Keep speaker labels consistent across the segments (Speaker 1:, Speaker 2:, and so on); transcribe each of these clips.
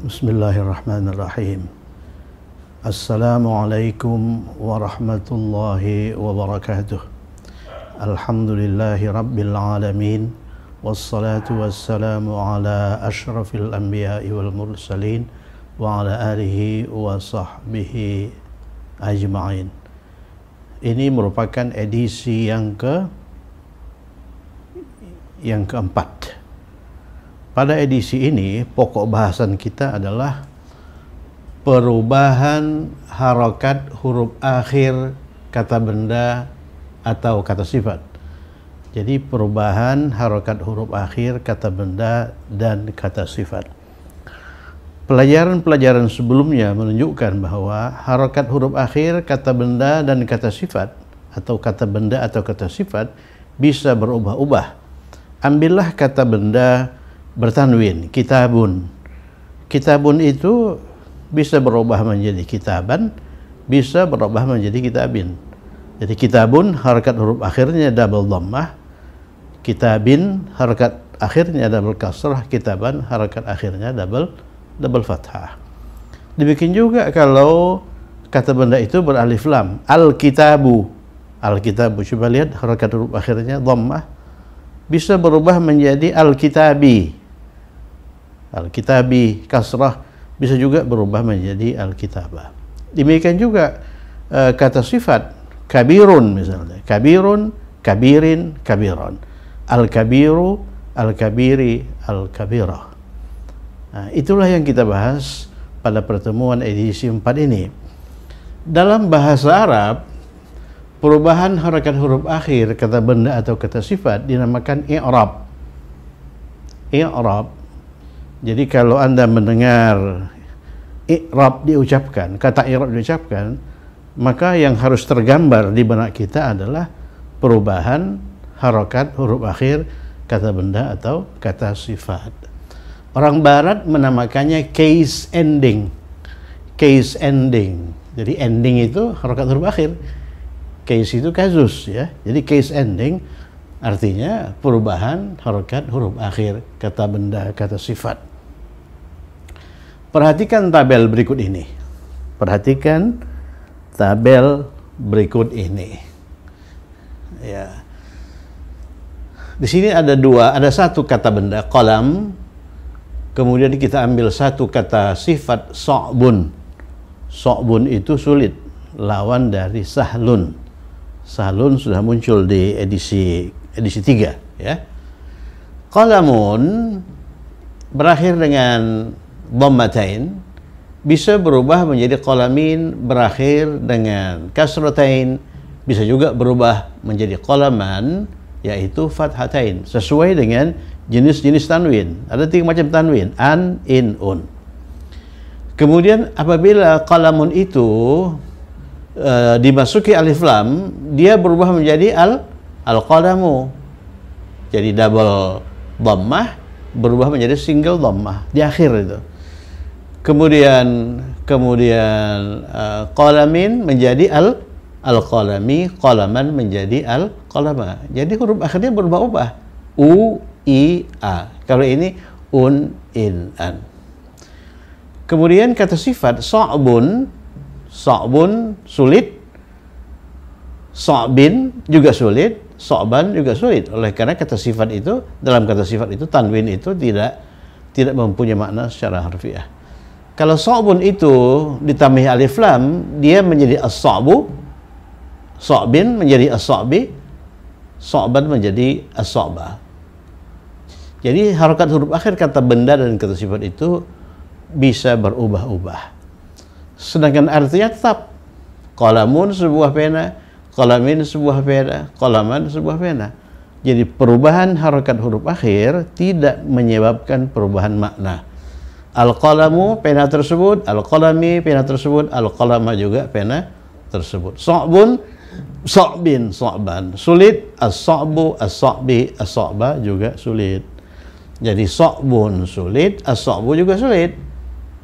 Speaker 1: بسم الله الرحمن الرحيم السلام عليكم ورحمة الله وبركاته الحمد لله رب العالمين والصلاة والسلام على أشرف الأنبياء والمرسلين وعلى آله وصحبه أجمعين Ini merupakan edisi yang ke yang keempat Pada edisi ini, pokok bahasan kita adalah perubahan harokat huruf akhir kata benda atau kata sifat. Jadi perubahan harokat huruf akhir kata benda dan kata sifat. Pelajaran-pelajaran sebelumnya menunjukkan bahwa harokat huruf akhir kata benda dan kata sifat atau kata benda atau kata sifat bisa berubah-ubah. Ambillah kata benda bertanwin, kitabun. Kitabun itu bisa berubah menjadi kitaban, bisa berubah menjadi kitabin. Jadi kitabun harakat huruf akhirnya double dhammah, kitabin harakat akhirnya double kasrah, kitaban harakat akhirnya double double fathah. Dibikin juga kalau kata benda itu beralif lam, al-kitabu. Al-kitabu coba lihat harakat huruf akhirnya dhammah bisa berubah menjadi al-kitabi al-kitabi kasrah bisa juga berubah menjadi alkitabah. kitabah demikian juga e, kata sifat kabirun misalnya kabirun kabirin kabiron al-kabiru al-kabiri al-kabirah nah, itulah yang kita bahas pada pertemuan edisi 4 ini dalam bahasa Arab perubahan harakat huruf akhir kata benda atau kata sifat dinamakan i'rab i'rab jadi kalau Anda mendengar i'rab diucapkan, kata i'rab diucapkan, maka yang harus tergambar di benak kita adalah perubahan harokat huruf akhir kata benda atau kata sifat. Orang barat menamakannya case ending. Case ending. Jadi ending itu harokat huruf akhir. Case itu kasus ya. Jadi case ending artinya perubahan harokat huruf akhir kata benda kata sifat. Perhatikan tabel berikut ini. Perhatikan tabel berikut ini. Ya. Di sini ada dua, ada satu kata benda kolam, kemudian kita ambil satu kata sifat sokbun. Sokbun itu sulit, lawan dari sahlun. Sahlun sudah muncul di edisi edisi tiga. ya. Kolamun berakhir dengan dhammatain bisa berubah menjadi qalamin berakhir dengan kasratain bisa juga berubah menjadi qalaman yaitu fathatain sesuai dengan jenis-jenis tanwin ada tiga macam tanwin an in un kemudian apabila qalamun itu e, dimasuki alif lam dia berubah menjadi al al qalamu jadi double dhammah berubah menjadi single dhammah di akhir itu kemudian kemudian uh, qalamin menjadi al al qalami qalaman menjadi al qalama jadi huruf akhirnya berubah-ubah u i a kalau ini un in an kemudian kata sifat so'bun so'bun sulit so'bin juga sulit so'ban juga sulit oleh karena kata sifat itu dalam kata sifat itu tanwin itu tidak tidak mempunyai makna secara harfiah kalau sobun itu ditambah alif lam, dia menjadi as sobin menjadi as sobat menjadi as Jadi harokat huruf akhir kata benda dan kata sifat itu bisa berubah-ubah. Sedangkan artinya tetap kolamun sebuah pena, kolamin sebuah pena, kolaman sebuah pena. Jadi perubahan harokat huruf akhir tidak menyebabkan perubahan makna. Al-qalamu pena tersebut, al-qalami pena tersebut, al-qalama juga pena tersebut. So'bun, so'bin, so'ban. Sulit, as-so'bu, as-so'bi, as-so'ba juga sulit. Jadi so'bun sulit, as-so'bu juga sulit.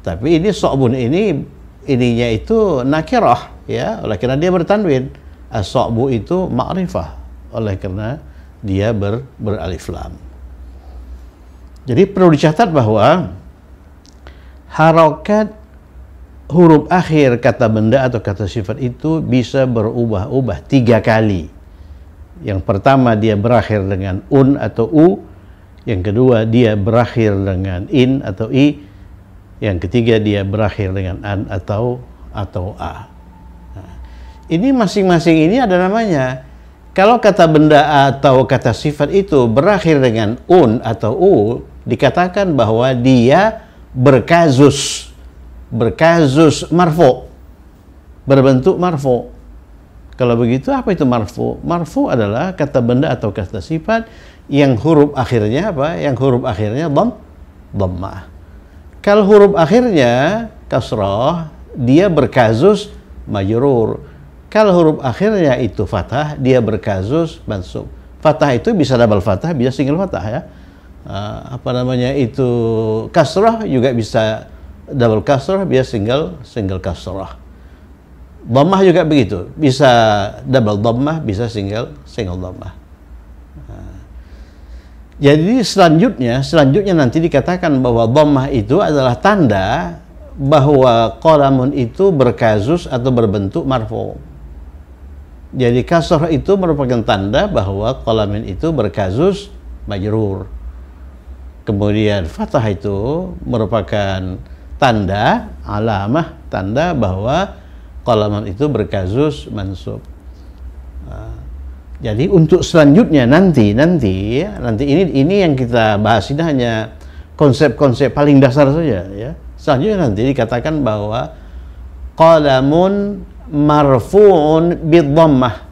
Speaker 1: Tapi ini so'bun ini, ininya itu nakirah. Ya, oleh karena dia bertanwin. As-so'bu itu ma'rifah. Oleh karena dia ber, beraliflam. Jadi perlu dicatat bahwa harokat huruf akhir kata benda atau kata sifat itu bisa berubah-ubah tiga kali. Yang pertama dia berakhir dengan un atau u, yang kedua dia berakhir dengan in atau i, yang ketiga dia berakhir dengan an atau atau a. Nah, ini masing-masing ini ada namanya. Kalau kata benda atau kata sifat itu berakhir dengan un atau u, dikatakan bahwa dia berkazus berkazus marfu berbentuk marfu kalau begitu apa itu marfu marfu adalah kata benda atau kata sifat yang huruf akhirnya apa yang huruf akhirnya dom doma kalau huruf akhirnya kasroh dia berkazus majurur kalau huruf akhirnya itu fathah dia berkazus mansub fathah itu bisa double fathah bisa single fathah ya uh, apa namanya itu kasrah juga bisa double kasrah bisa single single kasrah dhammah juga begitu bisa double dhammah bisa single single dhammah ah. jadi selanjutnya selanjutnya nanti dikatakan bahwa dhammah itu adalah tanda bahwa kolamun itu berkasus atau berbentuk marfu. Jadi kasrah itu merupakan tanda bahwa kolamun itu berkasus majrur. Kemudian fathah itu merupakan tanda alamah tanda bahwa kolaman itu berkasus mansub. Ah, jadi untuk selanjutnya nanti nanti ya, nanti ini ini yang kita bahas ini hanya konsep-konsep paling dasar saja ya. Selanjutnya nanti dikatakan bahwa qalamun marfu'un bidhammah.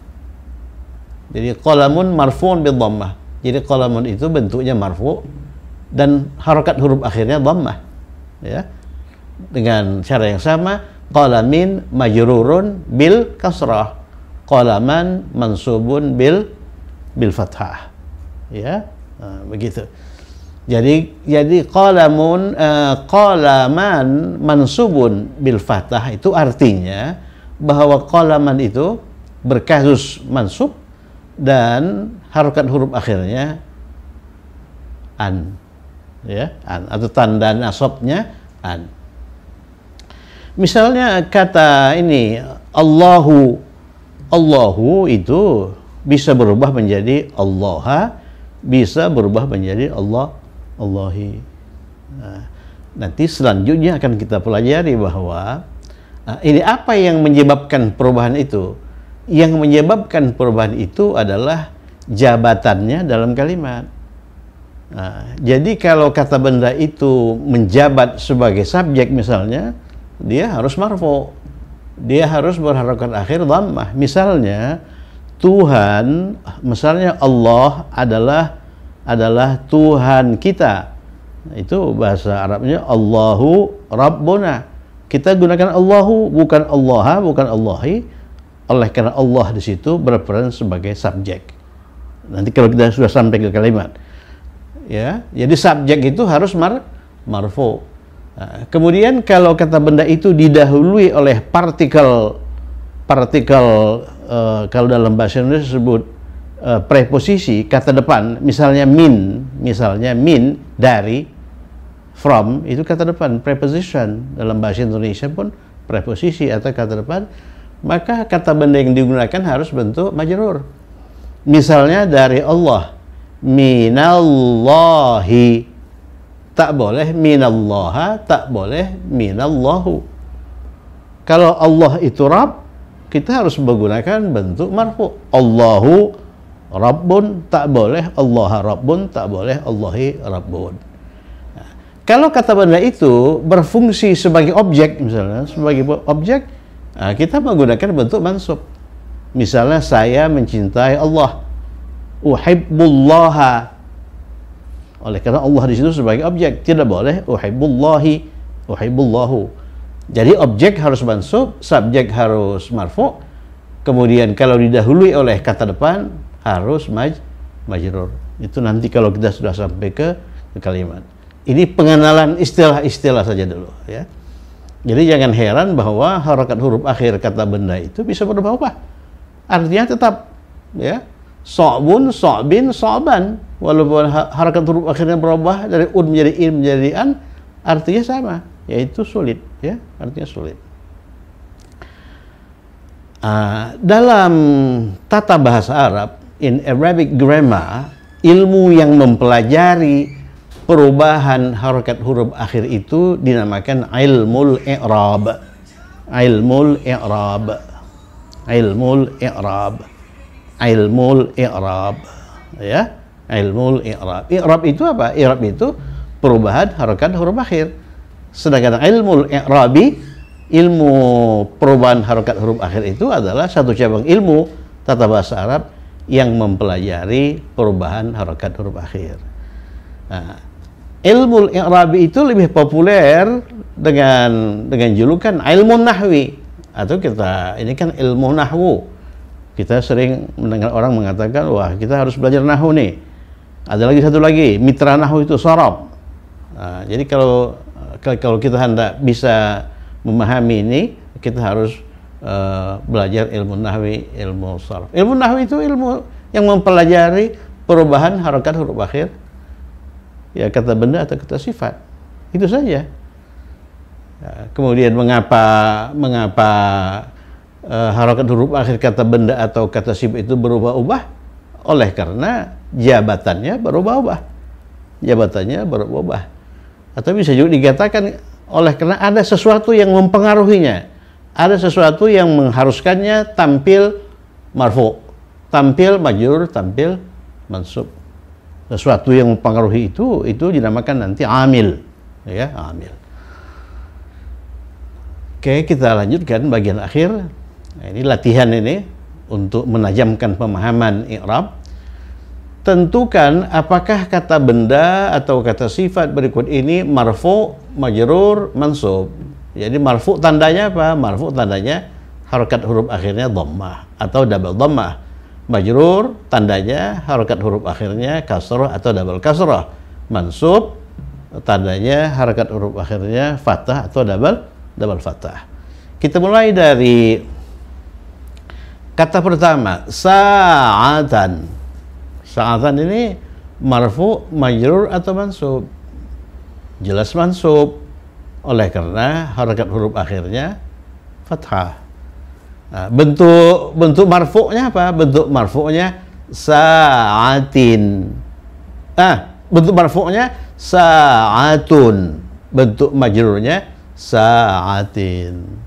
Speaker 1: Jadi qalamun marfu'un bidhammah. Jadi kolamun itu bentuknya marfu dan harokat huruf akhirnya dhammah ya dengan cara yang sama qalamin majrurun bil kasrah qalaman mansubun bil bil fathah ya nah, begitu jadi jadi qalamun uh, eh, qalaman mansubun bil fathah itu artinya bahwa qalaman itu berkasus mansub dan harokat huruf akhirnya an ya an atau tanda nasabnya an misalnya kata ini Allahu Allahu itu bisa berubah menjadi Allaha bisa berubah menjadi Allah Allahi nah, nanti selanjutnya akan kita pelajari bahwa nah, ini apa yang menyebabkan perubahan itu yang menyebabkan perubahan itu adalah jabatannya dalam kalimat Nah, jadi kalau kata benda itu menjabat sebagai subjek misalnya, dia harus marfo. Dia harus berharokat akhir dhammah. Misalnya Tuhan, misalnya Allah adalah adalah Tuhan kita. Itu bahasa Arabnya Allahu Rabbuna. Kita gunakan Allahu bukan Allaha, bukan Allahi. Oleh karena Allah di situ berperan sebagai subjek. Nanti kalau kita sudah sampai ke kalimat ya jadi subjek itu harus mar marfu nah, kemudian kalau kata benda itu didahului oleh partikel partikel uh, kalau dalam bahasa Indonesia disebut uh, preposisi kata depan misalnya min misalnya min dari from itu kata depan preposition dalam bahasa Indonesia pun preposisi atau kata depan maka kata benda yang digunakan harus bentuk majrur misalnya dari Allah minallahi tak boleh minallaha tak boleh minallahu kalau Allah itu Rabb kita harus menggunakan bentuk marfu Allahu Rabbun tak boleh Allah Rabbun tak boleh Allahi Rabbun nah, kalau kata benda itu berfungsi sebagai objek misalnya sebagai objek nah, kita menggunakan bentuk mansub misalnya saya mencintai Allah uhibbullaha. Oleh karena Allah di situ sebagai objek, tidak boleh uhibbullahi, uhibbullahu. Jadi objek harus mansub, subjek harus marfu. Kemudian kalau didahului oleh kata depan harus maj majrur. Itu nanti kalau kita sudah sampai ke, ke kalimat. Ini pengenalan istilah-istilah saja dulu ya. Jadi jangan heran bahwa harokat huruf akhir kata benda itu bisa berubah-ubah. Artinya tetap ya Sobun, sobin, soban. Walaupun harakat huruf akhirnya berubah dari un menjadi in menjadi an, artinya sama, yaitu sulit. Ya, artinya sulit. Uh, dalam tata bahasa Arab, in Arabic grammar, ilmu yang mempelajari perubahan harakat huruf akhir itu dinamakan ilmul i'rab. Ilmul i'rab. Ilmul i'rab ilmul i'rab ya ilmul i'rab i'rab itu apa i'rab itu perubahan harokat huruf akhir sedangkan ilmul i'rabi ilmu perubahan harokat huruf akhir itu adalah satu cabang ilmu tata bahasa Arab yang mempelajari perubahan harokat huruf akhir nah, ilmu i'rabi itu lebih populer dengan dengan julukan ilmu nahwi atau kita ini kan ilmu nahwu kita sering mendengar orang mengatakan, wah kita harus belajar nahu nih. Ada lagi satu lagi, mitra nahu itu sorob Nah, jadi kalau kalau kita hendak bisa memahami ini, kita harus uh, belajar ilmu nahu ilmu sorob Ilmu nahu itu ilmu yang mempelajari perubahan harokat huruf akhir, ya kata benda atau kata sifat. Itu saja. Ya, kemudian mengapa mengapa uh, harokat huruf akhir kata benda atau kata sifat itu berubah-ubah oleh karena jabatannya berubah-ubah. Jabatannya berubah-ubah. Atau bisa juga dikatakan oleh karena ada sesuatu yang mempengaruhinya. Ada sesuatu yang mengharuskannya tampil marfu, tampil majur, tampil mansub. Sesuatu yang mempengaruhi itu itu dinamakan nanti amil, ya, amil. Oke, kita lanjutkan bagian akhir. Nah, ini latihan ini untuk menajamkan pemahaman i'rab. Tentukan apakah kata benda atau kata sifat berikut ini marfu, majrur, mansub. Jadi marfu tandanya apa? Marfu tandanya harokat huruf akhirnya dhammah atau double dhammah. Majrur tandanya harokat huruf akhirnya kasroh atau double kasroh. Mansub tandanya harokat huruf akhirnya fathah atau double double fathah. Kita mulai dari Kata pertama, sa'atan. Sa'atan ini marfu, majrur atau mansub. Jelas mansub. Oleh karena harakat huruf akhirnya fathah. Nah, bentuk bentuk marfuknya apa? Bentuk marfuknya sa'atin. Ah, bentuk marfuknya sa'atun. Bentuk majrurnya sa'atin.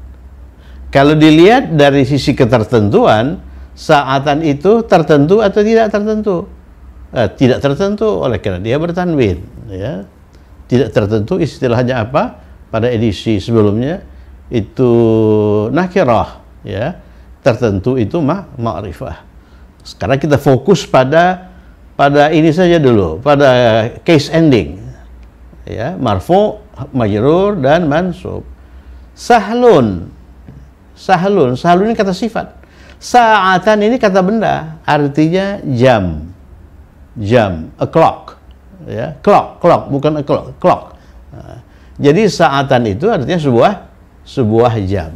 Speaker 1: Kalau dilihat dari sisi ketertentuan, saatan itu tertentu atau tidak tertentu? Eh, tidak tertentu oleh karena dia bertanwin. Ya. Tidak tertentu istilahnya apa? Pada edisi sebelumnya itu nakirah. Ya. Tertentu itu mah ma'rifah. Sekarang kita fokus pada pada ini saja dulu, pada case ending. Ya, marfu, majrur dan mansub. Sahlun sahlun. Sahlun ini kata sifat. Sa'atan ini kata benda, artinya jam. Jam, a clock. Ya, clock, clock, bukan a clock, clock. Nah, jadi sa'atan itu artinya sebuah sebuah jam.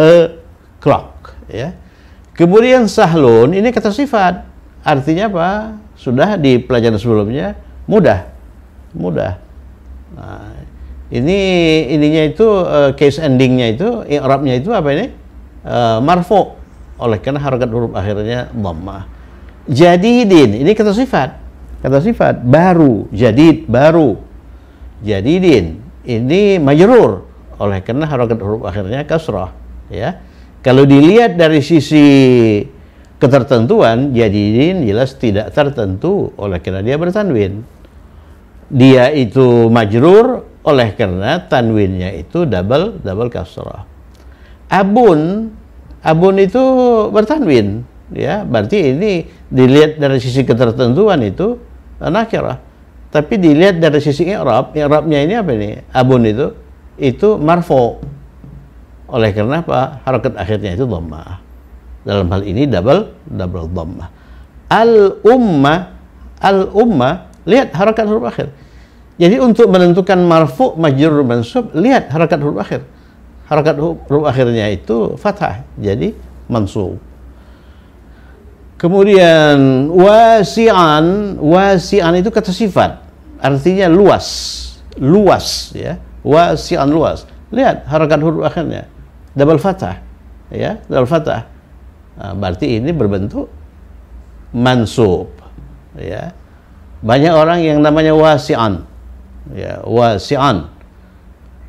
Speaker 1: A clock, ya. Kemudian sahlun ini kata sifat. Artinya apa? Sudah di pelajaran sebelumnya mudah. Mudah. Nah, ini ininya itu uh, case endingnya itu i'rabnya itu apa ini? Uh, marfu. Oleh karena harokat huruf akhirnya jadi Jadidin, ini kata sifat. Kata sifat baru, jadid baru. Jadidin, ini majrur. Oleh karena harokat huruf akhirnya kasrah, ya. Kalau dilihat dari sisi ketertentuan, jadidin jelas tidak tertentu oleh karena dia bertanwin dia itu majrur oleh karena tanwinnya itu double double kasrah. Abun abun itu bertanwin ya berarti ini dilihat dari sisi ketertentuan itu nakirah tapi dilihat dari sisi i'rab i'rabnya ini apa ini abun itu itu marfo oleh karena apa harakat akhirnya itu dhammah dalam hal ini double double dhammah al umma al umma lihat harakat huruf akhir jadi untuk menentukan marfu, majrur, mansub, lihat harakat huruf akhir. Harakat huruf akhirnya itu fathah. Jadi mansub. Kemudian wasi'an, wasi'an itu kata sifat. Artinya luas, luas ya. Wasi'an luas. Lihat harakat huruf akhirnya. Double fathah. Ya, double fathah. Nah, berarti ini berbentuk mansub ya. Banyak orang yang namanya wasi'an ya wasi'an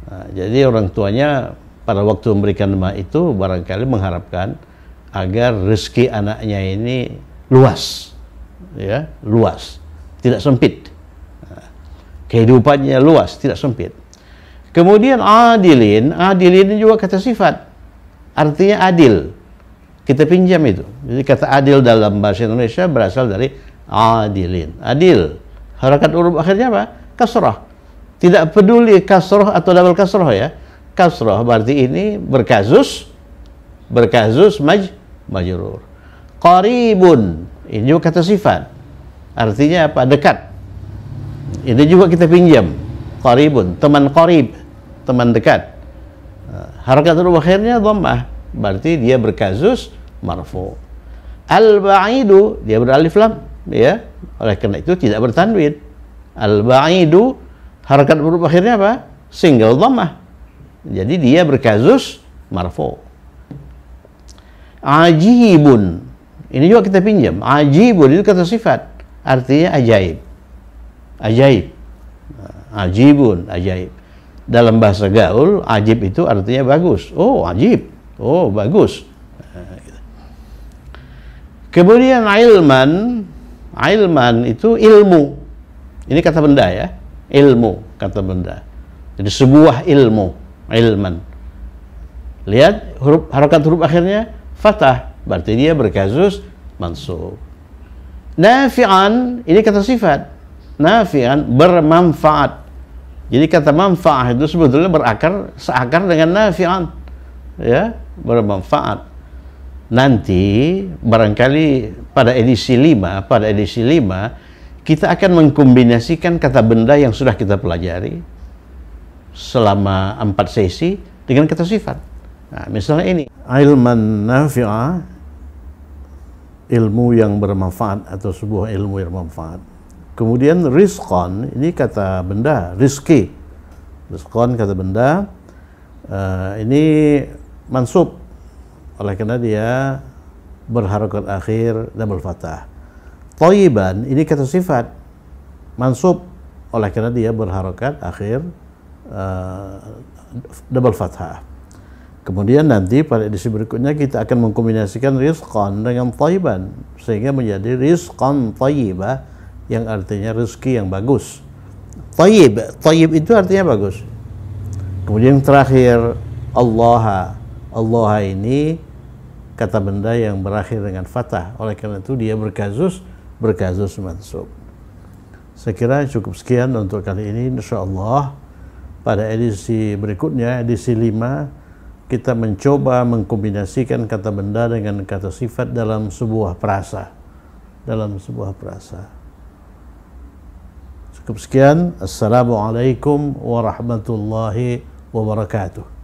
Speaker 1: nah, jadi orang tuanya pada waktu memberikan nama itu barangkali mengharapkan agar rezeki anaknya ini luas ya luas tidak sempit nah, kehidupannya luas tidak sempit kemudian adilin adilin juga kata sifat artinya adil kita pinjam itu jadi kata adil dalam bahasa Indonesia berasal dari adilin adil harakat huruf akhirnya apa kasrah tidak peduli kasroh atau double kasroh ya. Kasroh berarti ini berkasus, berkasus maj, majurur. Koribun ini juga kata sifat. Artinya apa? Dekat. Ini juga kita pinjam. koribun teman korib teman dekat. Eh, harakat akhirnya dhammah, berarti dia berkasus marfu. Al-ba'idu, dia beralif lam, ya. Oleh karena itu tidak bertanwin. Al-ba'idu harakat huruf akhirnya apa? Single dhammah. Jadi dia berkasus marfu. Ajibun. Ini juga kita pinjam. Ajibun itu kata sifat. Artinya ajaib. Ajaib. Ajibun, ajaib. Dalam bahasa gaul, ajib itu artinya bagus. Oh, ajib. Oh, bagus. Kemudian ilman, ilman itu ilmu. Ini kata benda ya ilmu kata benda jadi sebuah ilmu ilman lihat huruf harakat huruf akhirnya fatah berarti dia berkasus mansub nafi'an ini kata sifat nafi'an bermanfaat jadi kata manfaat itu sebetulnya berakar seakar dengan nafi'an ya bermanfaat nanti barangkali pada edisi 5 pada edisi 5 kita akan mengkombinasikan kata benda yang sudah kita pelajari selama empat sesi dengan kata sifat. Nah, misalnya ini. Ilman nafi'ah, ilmu yang bermanfaat atau sebuah ilmu yang bermanfaat. Kemudian rizqan, ini kata benda, rizki. Rizqan kata benda, uh, ini mansub. Oleh karena dia berharokat akhir double fatah. Toyiban ini kata sifat mansub oleh karena dia berharokat akhir uh, double fathah. Kemudian nanti pada edisi berikutnya kita akan mengkombinasikan rizqan dengan toyiban sehingga menjadi rizqan toibah yang artinya rezeki yang bagus. Toyib, toyib itu artinya bagus. Kemudian yang terakhir Allah, Allah ini kata benda yang berakhir dengan fathah, Oleh karena itu dia berkasus berkasus mansub. Saya kira cukup sekian untuk kali ini. Insya Allah pada edisi berikutnya, edisi 5, kita mencoba mengkombinasikan kata benda dengan kata sifat dalam sebuah perasa. Dalam sebuah perasa. Cukup sekian. Assalamualaikum warahmatullahi wabarakatuh.